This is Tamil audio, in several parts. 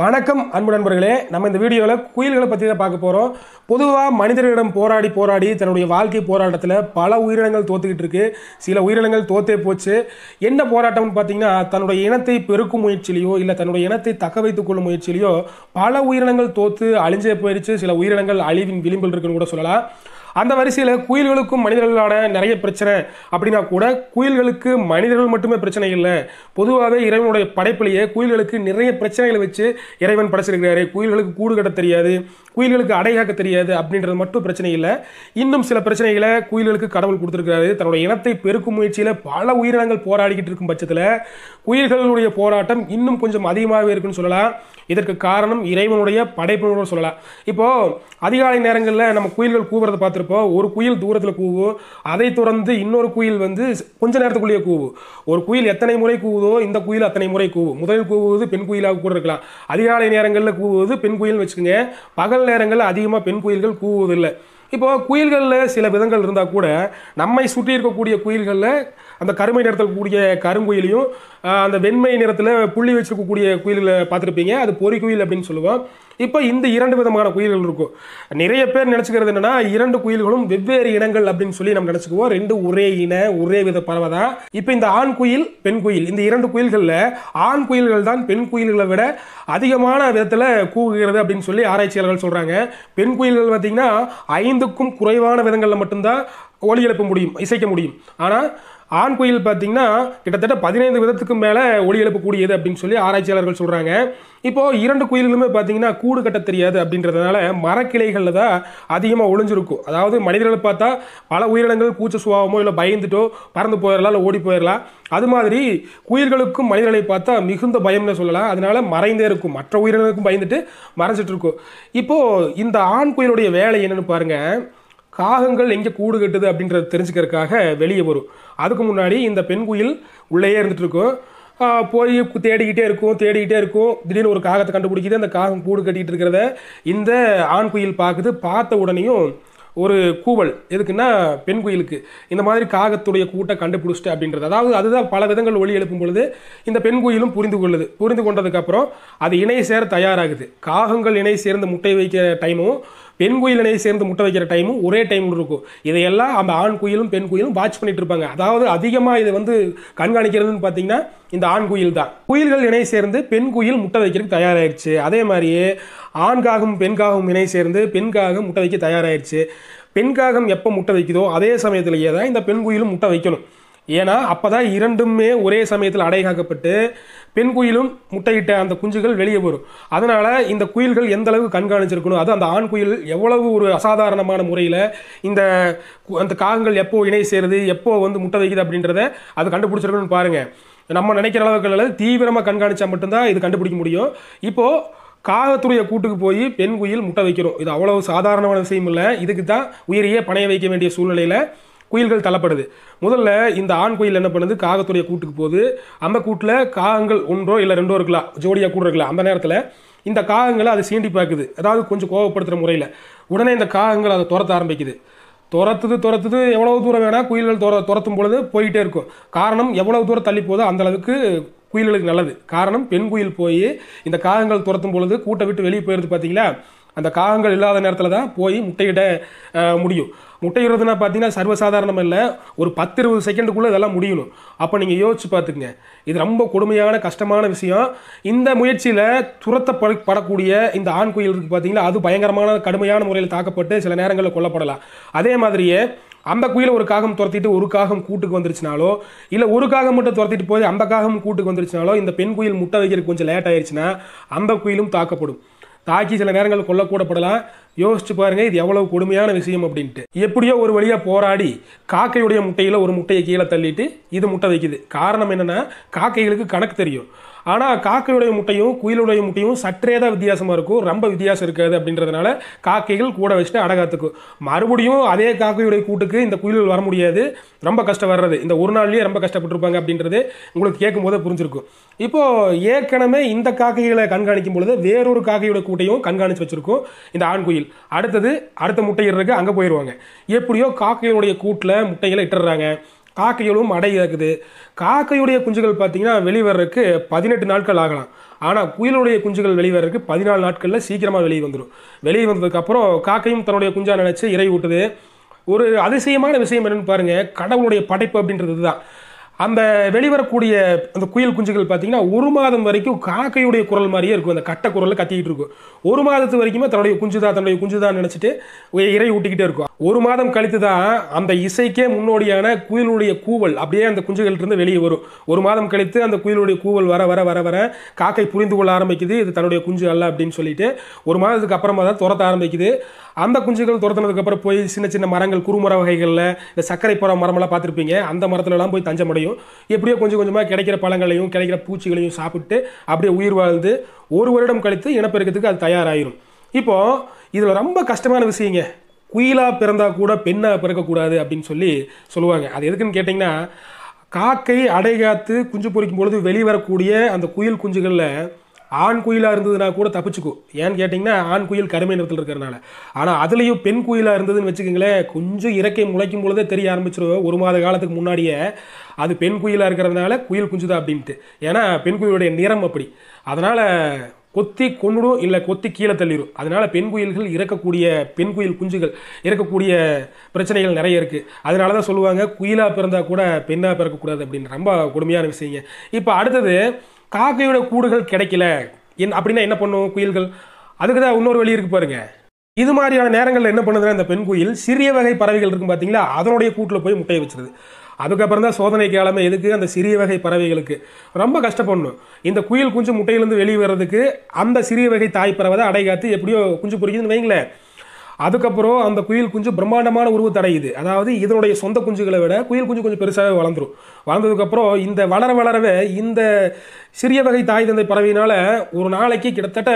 வணக்கம் அன்பு நண்பர்களே நம்ம இந்த வீடியோவில் குயில்களை பற்றி தான் பார்க்க போகிறோம் பொதுவாக மனிதர்களிடம் போராடி போராடி தன்னுடைய வாழ்க்கை போராட்டத்தில் பல உயிரினங்கள் தோத்துக்கிட்டு இருக்கு சில உயிரினங்கள் தோத்தே போச்சு என்ன போராட்டம்னு பார்த்தீங்கன்னா தன்னுடைய இனத்தை பெருக்கும் முயற்சியிலையோ இல்லை தன்னுடைய இனத்தை தக்க வைத்துக் கொள்ளும் முயற்சியிலையோ பல உயிரினங்கள் தோற்று அழிஞ்சே போயிடுச்சு சில உயிரினங்கள் அழிவின் விளிம்பில் இருக்குன்னு கூட சொல்லலாம் அந்த வரிசையில் குயில்களுக்கும் மனிதர்களான நிறைய பிரச்சனை அப்படின்னா கூட குயில்களுக்கு மனிதர்கள் மட்டுமே பிரச்சனை இல்லை பொதுவாகவே இறைவனுடைய படைப்பிலேயே குயில்களுக்கு நிறைய பிரச்சனைகளை வச்சு இறைவன் படைச்சிருக்கிறாரு குயில்களுக்கு கூடு கட்ட தெரியாது குயில்களுக்கு அடையாக்க தெரியாது அப்படின்றது மட்டும் பிரச்சனை இல்லை இன்னும் சில பிரச்சனைகளை குயில்களுக்கு கடவுள் கொடுத்துருக்கிறாரு தன்னுடைய இனத்தை பெருக்கும் முயற்சியில் பல உயிரினங்கள் போராடிக்கிட்டு இருக்கும் பட்சத்தில் குயில்களுடைய போராட்டம் இன்னும் கொஞ்சம் அதிகமாகவே இருக்குன்னு சொல்லலாம் இதற்கு காரணம் இறைவனுடைய படைப்புன்னு சொல்லலாம் இப்போது அதிகாலை நேரங்களில் நம்ம குயில்கள் கூவுறதை பார்த்து பார்த்துருப்போம் ஒரு குயில் தூரத்தில் கூவோ அதை தொடர்ந்து இன்னொரு குயில் வந்து கொஞ்ச நேரத்துக்குள்ளேயே கூவும் ஒரு குயில் எத்தனை முறை கூவுதோ இந்த குயில் அத்தனை முறை கூவும் முதலில் கூவுவது பெண் குயிலாக கூட இருக்கலாம் அதிகாலை நேரங்களில் கூவுவது பெண் குயில்னு வச்சுக்கோங்க பகல் நேரங்களில் அதிகமாக பெண் குயில்கள் கூவுவதில்லை இப்போது குயில்களில் சில விதங்கள் இருந்தால் கூட நம்மை சுற்றி இருக்கக்கூடிய குயில்களில் அந்த கருமை நிறத்தில் கூடிய கருங்குயிலையும் அந்த வெண்மை நிறத்தில் புள்ளி வச்சுருக்கக்கூடிய குயில்களை பார்த்துருப்பீங்க அது பொறி குயில் அப்படின்னு சொல்லுவோம் இப்போ இந்த இரண்டு விதமான குயில்கள் இருக்கும் நிறைய பேர் நினச்சிக்கிறது என்னென்னா இரண்டு குயில்களும் வெவ்வேறு இனங்கள் அப்படின்னு சொல்லி நம்ம நினச்சிக்குவோம் ரெண்டு ஒரே இன ஒரே வித பறவை தான் இப்போ இந்த ஆண் குயில் பெண் குயில் இந்த இரண்டு குயில்களில் ஆண் குயில்கள் தான் பெண் குயில்களை விட அதிகமான விதத்தில் கூகுகிறது அப்படின்னு சொல்லி ஆராய்ச்சியாளர்கள் சொல்கிறாங்க பெண் குயில்கள் பார்த்திங்கன்னா ஐந்துக்கும் குறைவான விதங்களில் மட்டும்தான் ஒலி எழுப்ப முடியும் இசைக்க முடியும் ஆனால் ஆண் குயில் பார்த்தீங்கன்னா கிட்டத்தட்ட பதினைந்து விதத்துக்கு மேலே ஒளி எழுப்பக்கூடியது அப்படின்னு சொல்லி ஆராய்ச்சியாளர்கள் சொல்கிறாங்க இப்போது இரண்டு குயில்களுமே பார்த்திங்கன்னா கூடு கட்ட தெரியாது அப்படின்றதுனால மரக்கிளைகளில் தான் அதிகமாக ஒளிஞ்சிருக்கும் அதாவது மனிதர்களை பார்த்தா பல உயிரினங்கள் கூச்ச சுபாவமோ இல்லை பயந்துட்டோ பறந்து போயிடலாம் இல்லை ஓடி போயிடலாம் அது மாதிரி குயில்களுக்கும் மனிதர்களை பார்த்தா மிகுந்த பயம்னு சொல்லலாம் அதனால் மறைந்தே இருக்கும் மற்ற உயிரினங்களுக்கும் பயந்துட்டு மறைஞ்சிட்டு இருக்கும் இப்போது இந்த ஆண் குயிலுடைய வேலை என்னென்னு பாருங்கள் காகங்கள் எங்கே கூடு கட்டுது அப்படின்றத தெரிஞ்சுக்கிறதுக்காக வெளியே வரும் அதுக்கு முன்னாடி இந்த பெண் குயில் உள்ளேயே இருந்துகிட்டு இருக்கும் போய் தேடிக்கிட்டே இருக்கும் தேடிக்கிட்டே இருக்கும் திடீர்னு ஒரு காகத்தை கண்டுபிடிக்கிது அந்த காகம் கூடு கட்டிகிட்டு இருக்கிறத இந்த ஆண் குயில் பார்க்குது பார்த்த உடனேயும் ஒரு கூவல் எதுக்குன்னா பெண் குயிலுக்கு இந்த மாதிரி காகத்துடைய கூட்டை கண்டுபிடிச்சிட்டு அப்படின்றது அதாவது அதுதான் பல விதங்கள் ஒளி எழுப்பும் பொழுது இந்த பெண் குயிலும் புரிந்து கொள்ளுது புரிந்து கொண்டதுக்கப்புறம் அது இணை சேர தயாராகுது காகங்கள் இணை சேர்ந்து முட்டை வைக்கிற டைமும் பெண் குயிலனை சேர்ந்து முட்டை வைக்கிற டைமும் ஒரே டைமில் இருக்கும் இதையெல்லாம் அந்த ஆண் குயிலும் பெண் குயிலும் வாட்ச் பண்ணிட்டு இருப்பாங்க அதாவது அதிகமாக இதை வந்து கண்காணிக்கிறதுன்னு பார்த்தீங்கன்னா இந்த ஆண் குயில் தான் குயில்கள் இணை சேர்ந்து பெண் குயில் முட்டை வைக்கிறதுக்கு தயாராகிடுச்சு அதே மாதிரியே ஆண்காகவும் பெண்காகவும் இணை சேர்ந்து பெண்காக முட்டை வைக்க தயாராகிடுச்சு பெண்காகம் எப்போ முட்டை வைக்குதோ அதே சமயத்திலேயே தான் இந்த பெண் குயிலும் முட்டை வைக்கணும் ஏன்னா அப்போ தான் இரண்டுமே ஒரே சமயத்தில் அடைகாக்கப்பட்டு பெண் குயிலும் முட்டையிட்ட அந்த குஞ்சுகள் வெளியே வரும் அதனால் இந்த குயில்கள் எந்த அளவுக்கு கண்காணிச்சிருக்கணும் அது அந்த ஆண் குயில் எவ்வளவு ஒரு அசாதாரணமான முறையில் இந்த அந்த காகங்கள் எப்போ இணை சேருது எப்போ வந்து முட்டை வைக்குது அப்படின்றத அது கண்டுபிடிச்சிருக்கணும்னு பாருங்கள் நம்ம நினைக்கிற அளவுக்கு இல்லை தீவிரமாக கண்காணித்தா மட்டும்தான் இது கண்டுபிடிக்க முடியும் இப்போது காகத்துடைய கூட்டுக்கு போய் பெண் குயில் முட்டை வைக்கிறோம் இது அவ்வளோ சாதாரணமான விஷயம் இல்லை இதுக்கு தான் உயிரியே பணைய வைக்க வேண்டிய சூழ்நிலையில் குயில்கள் தள்ளப்படுது முதல்ல இந்த ஆண் குயில் என்ன பண்ணுது காகத்துடைய கூட்டுக்கு போகுது அந்த கூட்டில் காகங்கள் ஒன்றோ இல்லை ரெண்டோ இருக்கலாம் ஜோடியாக கூட இருக்கலாம் அந்த நேரத்தில் இந்த காகங்களை அதை சீண்டி பார்க்குது அதாவது கொஞ்சம் கோவப்படுத்துகிற முறையில் உடனே இந்த காகங்கள் அதை துரத்த ஆரம்பிக்குது துரத்துது துரத்துது எவ்வளோ தூரம் வேணால் குயில்கள் துர துரத்தும் பொழுது போயிட்டே இருக்கும் காரணம் எவ்வளோ தூரம் தள்ளி போதோ அந்தளவுக்கு குயில்களுக்கு நல்லது காரணம் பெண் குயில் போய் இந்த காகங்கள் துரத்தும் பொழுது கூட்டை விட்டு வெளியே போயிடுது பார்த்தீங்களா அந்த காகங்கள் இல்லாத நேரத்தில் தான் போய் முட்டையிட முடியும் முட்டையிடுறதுனா பார்த்தீங்கன்னா சர்வசாதாரணம் இல்லை ஒரு பத்து இருபது செகண்டுக்குள்ளே இதெல்லாம் முடியணும் அப்போ நீங்கள் யோசிச்சு பார்த்துக்குங்க இது ரொம்ப கொடுமையான கஷ்டமான விஷயம் இந்த முயற்சியில் படக்கூடிய இந்த ஆண் குயில் இருக்குது பார்த்தீங்களா அது பயங்கரமான கடுமையான முறையில் தாக்கப்பட்டு சில நேரங்களில் கொல்லப்படலாம் அதே மாதிரியே அந்த குயில ஒரு காகம் துரத்திட்டு ஒரு காகம் கூட்டுக்கு வந்துருச்சுனாலோ இல்லை ஒரு காகம் மட்டும் துரத்திட்டு போய் அந்த காகம் கூட்டுக்கு வந்துருச்சுனாலோ இந்த பெண் குயில் முட்டை வைக்கிறதுக்கு கொஞ்சம் லேட் ஆயிடுச்சுன்னா அந்த குயிலும் தாக்கப்படும் தாக்கி சில நேரங்கள் கொல்லக்கூடப்படலாம் யோசிச்சு பாருங்க இது எவ்வளவு கொடுமையான விஷயம் அப்படின்ட்டு எப்படியோ ஒரு வழியாக போராடி காக்கையுடைய முட்டையில் ஒரு முட்டையை கீழே தள்ளிட்டு இது முட்டை வைக்குது காரணம் என்னென்னா காக்கைகளுக்கு கணக்கு தெரியும் ஆனால் காக்கையுடைய முட்டையும் குயிலுடைய முட்டையும் சற்றே தான் வித்தியாசமாக இருக்கும் ரொம்ப வித்தியாசம் இருக்காது அப்படின்றதுனால காக்கைகள் கூட வச்சுட்டு அடகாத்துக்கும் மறுபடியும் அதே காக்கையுடைய கூட்டுக்கு இந்த குயில்கள் வர முடியாது ரொம்ப கஷ்டம் வர்றது இந்த ஒரு நாள்லயே ரொம்ப கஷ்டப்பட்டுருப்பாங்க அப்படின்றது உங்களுக்கு கேட்கும் போதே புரிஞ்சிருக்கும் இப்போது ஏற்கனவே இந்த காக்கைகளை கண்காணிக்கும் பொழுது வேறொரு காக்கையோட கூட்டையும் கண்காணித்து வச்சிருக்கும் இந்த ஆண் குயில் அடுத்தது அடுத்த முட்டையிடுறதுக்கு அங்கே போயிடுவாங்க எப்படியோ காக்கையினுடைய கூட்டில் முட்டைகளை இட்டுறாங்க காக்கைகளும் அடை இறக்குது காக்கையுடைய குஞ்சுகள் பார்த்தீங்கன்னா வெளிவரக்கு பதினெட்டு நாட்கள் ஆகலாம் ஆனால் குயிலுடைய குஞ்சுகள் வெளிவரக்கு பதினாலு நாட்களில் சீக்கிரமாக வெளியே வந்துடும் வெளியே வந்ததுக்கப்புறம் காக்கையும் தன்னுடைய குஞ்சாக நினச்சி இறை விட்டுது ஒரு அதிசயமான விஷயம் என்னென்னு பாருங்கள் கடவுளுடைய படைப்பு அப்படின்றது தான் அந்த வெளிவரக்கூடிய அந்த குயில் குஞ்சுகள் பார்த்தீங்கன்னா ஒரு மாதம் வரைக்கும் காக்கையுடைய குரல் மாதிரியே இருக்கும் அந்த கட்ட குரலில் கத்திக்கிட்டு இருக்கும் ஒரு மாதத்து வரைக்குமே தன்னுடைய குஞ்சு தான் தன்னுடைய குஞ்சுதான் நினச்சிட்டு இறை ஊட்டிக்கிட்டே இருக்கும் ஒரு மாதம் கழித்து தான் அந்த இசைக்கே முன்னோடியான குயிலுடைய கூவல் அப்படியே அந்த குஞ்சுகளிலிருந்து வெளியே வரும் ஒரு மாதம் கழித்து அந்த குயிலுடைய கூவல் வர வர வர வர காக்கை புரிந்து கொள்ள ஆரம்பிக்குது இது தன்னுடைய குஞ்சு அல்ல அப்படின்னு சொல்லிட்டு ஒரு மாதத்துக்கு அப்புறமா தான் துரத்த ஆரம்பிக்குது அந்த குஞ்சுகள் துரத்துனதுக்கப்புறம் போய் சின்ன சின்ன மரங்கள் குறுமர வகைகளில் இந்த சர்க்கரை போகிற மரமெல்லாம் பார்த்துருப்பீங்க அந்த மரத்துலலாம் போய் தஞ்சமடையும் எப்படியோ கொஞ்சம் கொஞ்சமாக கிடைக்கிற பழங்களையும் கிடைக்கிற பூச்சிகளையும் சாப்பிட்டு அப்படியே உயிர் வாழ்ந்து ஒரு வருடம் கழித்து இனப்பெருக்கத்துக்கு அது தயாராகிடும் இப்போது இதில் ரொம்ப கஷ்டமான விஷயங்க குயிலாக பிறந்தால் கூட பெண்ணாக பிறக்கக்கூடாது அப்படின்னு சொல்லி சொல்லுவாங்க அது எதுக்குன்னு கேட்டிங்கன்னா காக்கை அடை காத்து குஞ்சு பொறிக்கும் பொழுது வெளிவரக்கூடிய அந்த குயில் குஞ்சுகளில் ஆண் குயிலாக இருந்ததுன்னா கூட தப்பிச்சுக்கும் ஏன்னு கேட்டிங்கன்னா ஆண் குயில் கருமை நிறத்தில் இருக்கிறனால ஆனால் அதுலேயும் பெண் குயிலாக இருந்ததுன்னு வச்சுக்கோங்களேன் கொஞ்சம் இறக்கை முளைக்கும் பொழுதே தெரிய ஆரம்பிச்சிடும் ஒரு மாத காலத்துக்கு முன்னாடியே அது பெண் குயிலாக இருக்கிறதுனால குயில் குஞ்சுதான் அப்படின்ட்டு ஏன்னா பெண் குயிலுடைய நிறம் அப்படி அதனால் கொத்தி கொண்டுடும் இல்லை கொத்தி கீழே தள்ளிடும் அதனால் பெண் குயில்கள் இறக்கக்கூடிய பெண் குயில் குஞ்சுகள் இறக்கக்கூடிய பிரச்சனைகள் நிறைய இருக்குது அதனால தான் சொல்லுவாங்க குயிலாக பிறந்தால் கூட பெண்ணாக பிறக்கக்கூடாது அப்படின்னு ரொம்ப கொடுமையான விஷயங்க இப்போ அடுத்தது காக்கையோட கூடுகள் கிடைக்கல என் அப்படின்னா என்ன பண்ணுவோம் குயில்கள் அதுக்கு தான் இன்னொரு வழி இருக்குது பாருங்கள் இது மாதிரியான நேரங்களில் என்ன பண்ணுதுன்னா இந்த பெண் குயில் சிறிய வகை பறவைகள் இருக்கும் பார்த்தீங்களா அதனுடைய கூட்டில் போய் முட்டையை வச்சிருது அதுக்கப்புறம் தான் சோதனை காலமே எதுக்கு அந்த சிறிய வகை பறவைகளுக்கு ரொம்ப கஷ்டப்படணும் இந்த குயில் குஞ்சு முட்டையிலேருந்து வெளியே வர்றதுக்கு அந்த சிறிய வகை தாய் பறவை தான் அடைகாத்து எப்படியோ குஞ்சு பொறிக்குதுன்னு வைங்களேன் அதுக்கப்புறம் அந்த குயில் குஞ்சு பிரம்மாண்டமான உருவத்தை அடையுது அதாவது இதனுடைய சொந்த குஞ்சுகளை விட குயில் குஞ்சு கொஞ்சம் பெருசாகவே வளர்ந்துடும் வளர்ந்ததுக்கப்புறம் இந்த வளர வளரவே இந்த சிறிய வகை தாய் தந்தை பறவையினால் ஒரு நாளைக்கு கிட்டத்தட்ட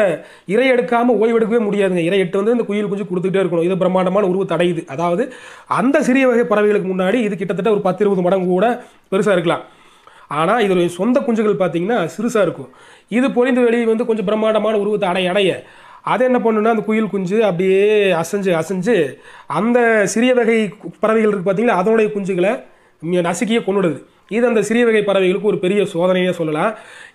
இறை எடுக்காமல் ஓய்வெடுக்கவே முடியாதுங்க இறை எட்டு வந்து இந்த குயில் குஞ்சு கொடுத்துக்கிட்டே இருக்கணும் இது பிரம்மாண்டமான உருவத்தை அடையுது அதாவது அந்த சிறிய வகை பறவைகளுக்கு முன்னாடி இது கிட்டத்தட்ட ஒரு பத்து இருபது மடங்கு கூட பெருசாக இருக்கலாம் ஆனால் இதனுடைய சொந்த குஞ்சுகள் பார்த்தீங்கன்னா சிறுசாக இருக்கும் இது பொறிந்து வெளியே வந்து கொஞ்சம் பிரம்மாண்டமான உருவத்தை அடைய அடைய அது என்ன பண்ணுன்னா அந்த குயில் குஞ்சு அப்படியே அசைஞ்சு அசைஞ்சு அந்த சிறிய வகை பறவைகள் இருக்குது பார்த்தீங்களா அதனுடைய குஞ்சுகளை நசுக்கியே கொண்டுடுது இது அந்த சிறிய வகை பறவைகளுக்கு ஒரு பெரிய சோதனையே சொல்லலாம்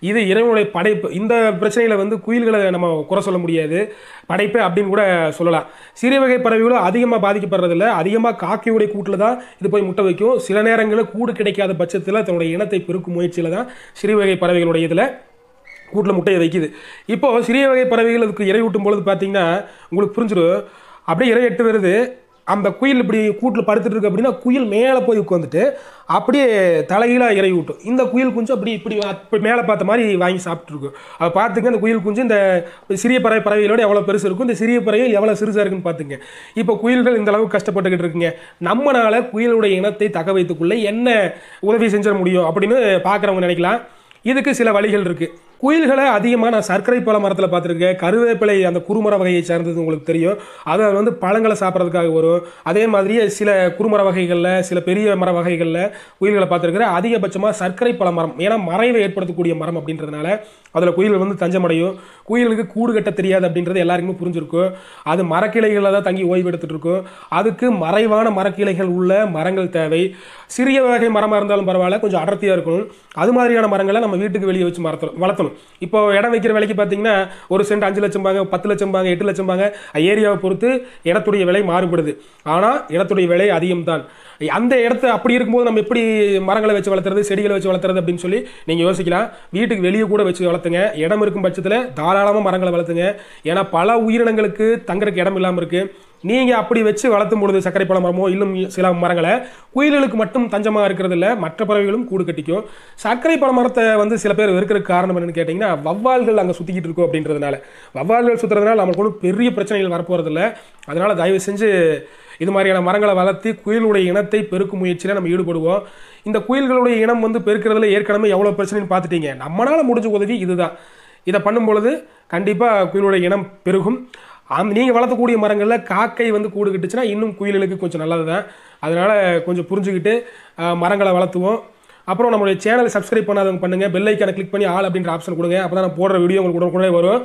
இது இறைவனுடைய படைப்பு இந்த பிரச்சனையில் வந்து குயில்களை நம்ம குறை சொல்ல முடியாது படைப்பு அப்படின்னு கூட சொல்லலாம் சிறிய வகை பறவைகளும் அதிகமாக பாதிக்கப்படுறதில்ல அதிகமாக காக்கையுடைய கூட்டில் தான் இது போய் முட்டை வைக்கும் சில நேரங்களில் கூடு கிடைக்காத பட்சத்தில் தன்னுடைய இனத்தை பெருக்கும் முயற்சியில் தான் சிறிய வகை பறவைகளுடைய இதில் கூட்டில் முட்டையை வைக்குது இப்போது சிறிய வகை பறவைகள் அதுக்கு இறை ஊட்டும் பொழுது பார்த்திங்கன்னா உங்களுக்கு புரிஞ்சிடும் அப்படியே இறை எட்டு வருது அந்த குயில் இப்படி கூட்டில் படுத்துட்டு இருக்கு அப்படின்னா குயில் மேலே போய் உட்காந்துட்டு அப்படியே தலைகீழாக இறை ஊட்டும் இந்த குயில் குஞ்சு அப்படி இப்படி அப்படி மேலே பார்த்த மாதிரி வாங்கி சாப்பிட்ருக்கும் அதை பார்த்துங்க அந்த குயில் குஞ்சு இந்த சிறிய பறவை பறவைகளோட எவ்வளோ பெருசு இருக்கும் இந்த சிறிய பறவைகள் எவ்வளோ சிறுசாக இருக்குன்னு பார்த்துங்க இப்போ குயில்கள் இந்த அளவுக்கு கஷ்டப்பட்டுக்கிட்டு இருக்குங்க நம்மளால் குயிலுடைய இனத்தை தக்க வைத்துக்குள்ளே என்ன உதவி செஞ்சிட முடியும் அப்படின்னு பார்க்குறவங்க நினைக்கலாம் இதுக்கு சில வழிகள் இருக்குது குயில்களை அதிகமாக நான் சர்க்கரை பழ மரத்தில் பார்த்துருக்கேன் கருவேப்பிலை அந்த குறுமர வகையை சார்ந்தது உங்களுக்கு தெரியும் அதை வந்து பழங்களை சாப்பிட்றதுக்காக வரும் அதே மாதிரியே சில குறுமர வகைகளில் சில பெரிய மர வகைகளில் குயில்களை பார்த்துருக்குறேன் அதிகபட்சமாக சர்க்கரை பழ மரம் ஏன்னா மறைவை ஏற்படுத்தக்கூடிய மரம் அப்படின்றதுனால அதில் குயில்கள் வந்து தஞ்சமடையும் குயிலுக்கு கூடு கட்ட தெரியாது அப்படின்றது எல்லாருக்குமே புரிஞ்சிருக்கும் அது மரக்கிளைகளில் தான் தங்கி ஓய்வு எடுத்துகிட்டு இருக்கும் அதுக்கு மறைவான மரக்கிளைகள் உள்ள மரங்கள் தேவை சிறிய வகை மரமாக இருந்தாலும் பரவாயில்ல கொஞ்சம் அடர்த்தியாக இருக்கணும் அது மாதிரியான மரங்களை நம்ம வீட்டுக்கு வெளியே வச்சு மரத்தணும் வளர்த்தணும் வரும் இப்போ இடம் வைக்கிற விலைக்கு பார்த்தீங்கன்னா ஒரு சென்ட் அஞ்சு லட்சம் பாங்க பத்து லட்சம் பாங்க எட்டு லட்சம் பாங்க ஏரியாவை பொறுத்து இடத்துடைய விலை மாறுபடுது ஆனால் இடத்துடைய விலை அதிகம் தான் அந்த இடத்த அப்படி இருக்கும்போது நம்ம எப்படி மரங்களை வச்சு வளர்த்துறது செடிகளை வச்சு வளர்த்துறது அப்படின்னு சொல்லி நீங்கள் யோசிக்கலாம் வீட்டுக்கு வெளியே கூட வச்சு வளர்த்துங்க இடம் இருக்கும் பட்சத்தில் தாராளமாக மரங்களை வளர்த்துங்க ஏன்னா பல உயிரினங்களுக்கு தங்குறதுக்கு இடம் இல்லாமல் இருக்குது நீங்கள் அப்படி வச்சு வளர்த்தும் பொழுது சர்க்கரை பழ மரமோ இன்னும் சில மரங்களை குயில்களுக்கு மட்டும் தஞ்சமாக இருக்கிறது இல்லை மற்ற பறவைகளும் கூடு கட்டிக்கும் சர்க்கரை பழ மரத்தை வந்து சில பேர் இருக்கிறதுக்கு காரணம் என்னன்னு கேட்டிங்கன்னா வவ்வால்கள் அங்கே சுற்றிக்கிட்டு இருக்கும் அப்படின்றதுனால வவ்வால்கள் சுற்றுறதுனால நம்மளுக்கு ஒன்றும் பெரிய பிரச்சனைகள் இல்லை அதனால் தயவு செஞ்சு இது மாதிரியான மரங்களை வளர்த்து குயிலுடைய இனத்தை பெருக்கும் முயற்சியில் நம்ம ஈடுபடுவோம் இந்த குயில்களுடைய இனம் வந்து பெருக்கிறதுல ஏற்கனவே எவ்வளோ பிரச்சனைன்னு பார்த்துட்டீங்க நம்மளால் முடிஞ்ச உதவி இதுதான் இதை பண்ணும்பொழுது கண்டிப்பாக குயிலுடைய இனம் பெருகும் அந்த நீங்கள் வளர்த்தக்கூடிய மரங்களில் காக்கை வந்து கூடு கட்டுச்சுன்னா இன்னும் குயில்களுக்கு கொஞ்சம் நல்லது தான் அதனால் கொஞ்சம் புரிஞ்சுக்கிட்டு மரங்களை வளர்த்துவோம் அப்புறம் நம்மளுடைய சேனலை சப்ஸ்கிரைப் பண்ணாதவங்க பண்ணுங்கள் பெல் ஐக்கான கிளிக் பண்ணி ஆள் அப்படின்ற ஆப்ஷன் கொடுங்க அப்போ தான் நான் போடுற வீடியோ உங்களுக்கு உடனே வரும்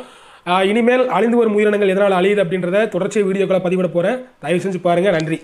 இனிமேல் அழிந்து வரும் உயிரினங்கள் எதனால் அழியுது அப்படின்றத தொடர்ச்சி வீடியோக்களை பதிவிட போகிறேன் தயவு செஞ்சு பாருங்கள் நன்றி